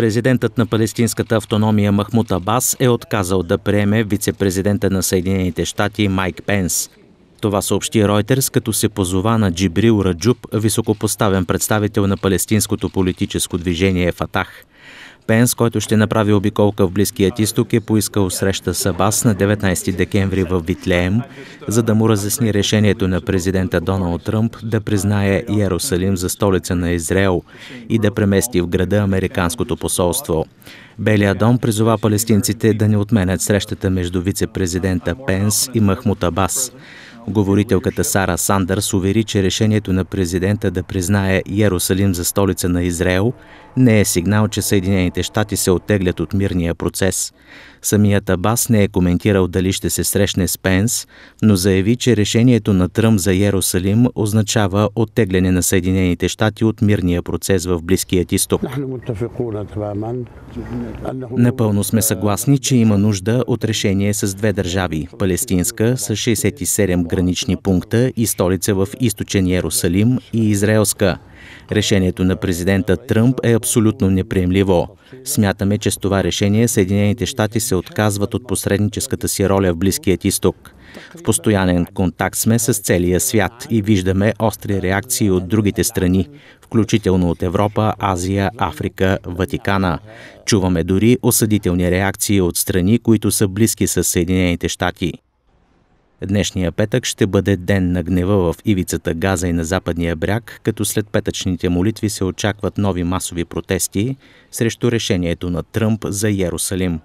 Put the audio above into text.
Президентът на палестинската автономия Махмут Абас е отказал да приеме вице-президента на Съединените щати Майк Пенс. Това съобщи Ройтерс, като се позова на Джибрил Раджуб, високопоставен представител на палестинското политическо движение Фатах – Пенс, който ще направи обиколка в Близкият изток, е поискал среща с Абас на 19 декември в Витлеем, за да му разясни решението на президента Доналд Тръмп да признае Иерусалим за столица на Израел и да премести в града Американското посолство. Белия дом призова палестинците да не отменят срещата между вице-президента Пенс и Махмут Абас. Говорителката Сара Сандърс увери, че решението на президента да признае Ярусалим за столица на Израел не е сигнал, че Съединените щати се оттеглят от мирния процес. Самият Абас не е коментирал дали ще се срещне с Пенс, но заяви, че решението на Тръм за Ярусалим означава оттегляне на Съединените щати от мирния процес в Близкият изток. Напълно сме съгласни, че има нужда от решение с две държави – Палестинска с 67 гранични пункта и столица в източен Иерусалим и Израелска. Решението на президента Тръмп е абсолютно неприемливо. Смятаме, че с това решение Съединените щати се отказват от посредническата си роля в Близкият изток. В постоянен контакт сме с целия свят и виждаме остри реакции от другите страни, включително от Европа, Азия, Африка, Ватикана. Чуваме дори осъдителни реакции от страни, които са близки с Съединените щати. Днешния петък ще бъде ден на гнева в ивицата Газа и на западния бряг, като след петъчните молитви се очакват нови масови протести срещу решението на Тръмп за Ярусалим.